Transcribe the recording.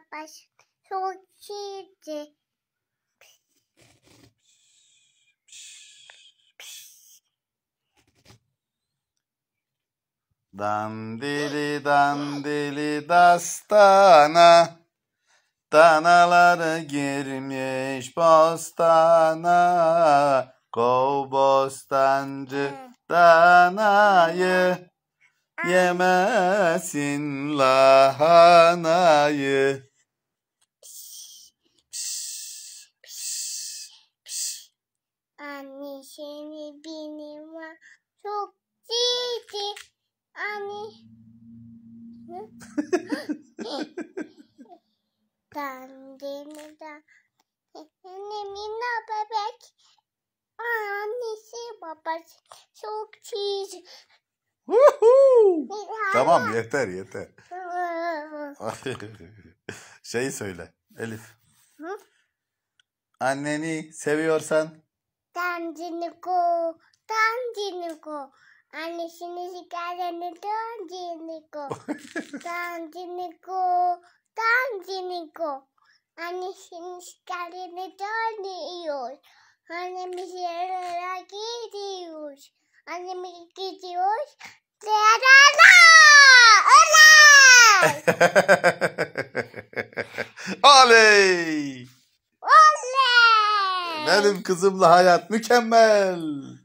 baba çok iyiydi. Dandili dandili dastana Danalar girmiş bostana Kov bostancı danayı Yemesin lahanayı Anne seni benim var. çok ciddi. Anne. ben demir Annemina bebek. Annesi babası çok çiz. tamam yeter yeter. şey söyle Elif. Hı? Anneni seviyorsan tanjiniko, tanjiniko. Anishinisikazanito, jiniko. Tanjiniko, tanjiniko. Anishinisikazanito, dios. Anamisiraki, dios. Animiki, dios. Terara! Olá! Olhei! Benim kızımla hayat mükemmel.